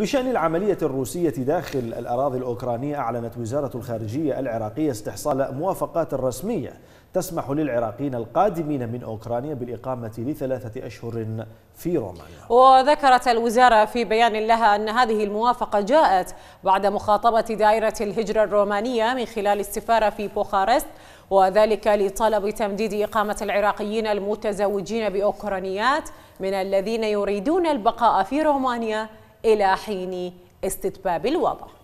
بشأن العملية الروسية داخل الأراضي الأوكرانية أعلنت وزارة الخارجية العراقية استحصال موافقات رسمية تسمح للعراقيين القادمين من أوكرانيا بالإقامة لثلاثة أشهر في رومانيا وذكرت الوزارة في بيان لها أن هذه الموافقة جاءت بعد مخاطبة دائرة الهجرة الرومانية من خلال السفارة في بوخارست وذلك لطلب تمديد إقامة العراقيين المتزوجين بأوكرانيات من الذين يريدون البقاء في رومانيا إلى حين استتباب الوضع